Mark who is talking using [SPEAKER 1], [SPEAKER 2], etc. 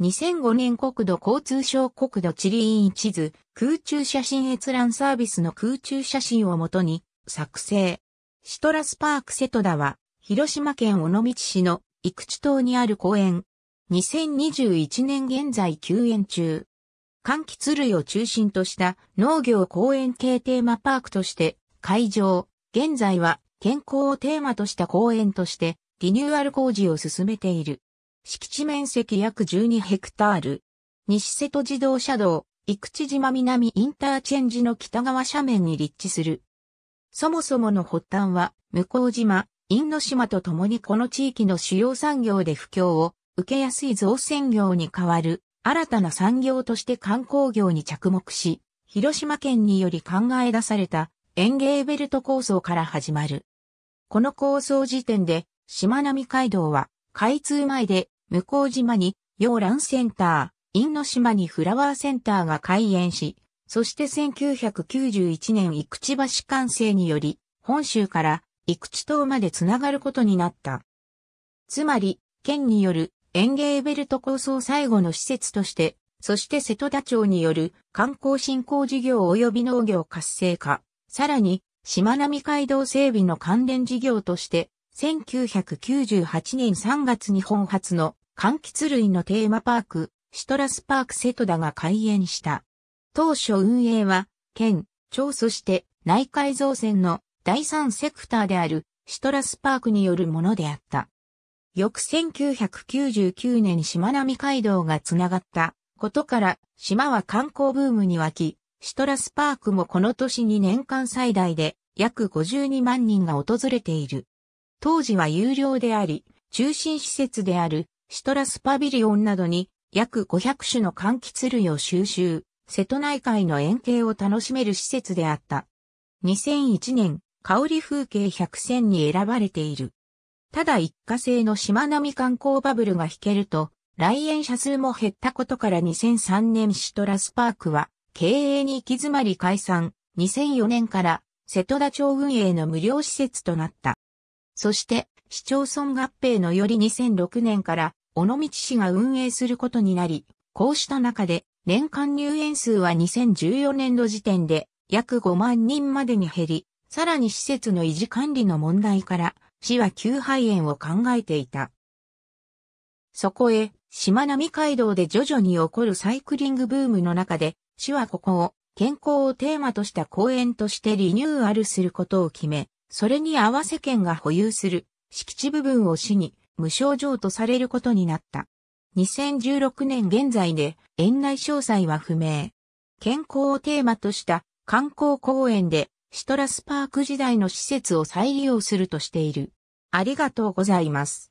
[SPEAKER 1] 2005年国土交通省国土地理委員地図、空中写真閲覧サービスの空中写真をもとに作成。シトラスパーク瀬戸田は、広島県尾道市の生地島にある公園。2021年現在休園中。柑橘類を中心とした農業公園系テーマパークとして会場、現在は健康をテーマとした公園としてリニューアル工事を進めている。敷地面積約12ヘクタール。西瀬戸自動車道、生地島南インターチェンジの北側斜面に立地する。そもそもの発端は、向島、因島とともにこの地域の主要産業で不況を受けやすい造船業に代わる新たな産業として観光業に着目し、広島県により考え出された園芸ベルト構想から始まる。この構想時点で、島並海道は開通前で、向島に、洋蘭センター、因島にフラワーセンターが開園し、そして1991年生口橋完成により、本州から生口島までつながることになった。つまり、県による園芸ベルト構想最後の施設として、そして瀬戸田町による観光振興事業及び農業活性化、さらに、島並海道整備の関連事業として、1998年3月日本初の柑橘類のテーマパーク、シトラスパーク瀬戸田が開園した。当初運営は、県、町そして内海造船の第三セクターであるシトラスパークによるものであった。翌1999年島並海道がつながったことから島は観光ブームに沸き、シトラスパークもこの年に年間最大で約52万人が訪れている。当時は有料であり、中心施設であるシトラスパビリオンなどに約500種の柑橘類を収集、瀬戸内海の円形を楽しめる施設であった。2001年、香り風景100選に選ばれている。ただ一過性の島並み観光バブルが引けると、来園者数も減ったことから2003年シトラスパークは、経営に行き詰まり解散、2004年から瀬戸田町運営の無料施設となった。そして、市町村合併のより2006年から、尾道市が運営することになり、こうした中で、年間入園数は2014年度時点で、約5万人までに減り、さらに施設の維持管理の問題から、市は休廃園を考えていた。そこへ、しまなみ海道で徐々に起こるサイクリングブームの中で、市はここを健康をテーマとした公園としてリニューアルすることを決め、それに合わせ県が保有する敷地部分を市に無償譲渡されることになった。2016年現在で園内詳細は不明。健康をテーマとした観光公園でシトラスパーク時代の施設を再利用するとしている。ありがとうございます。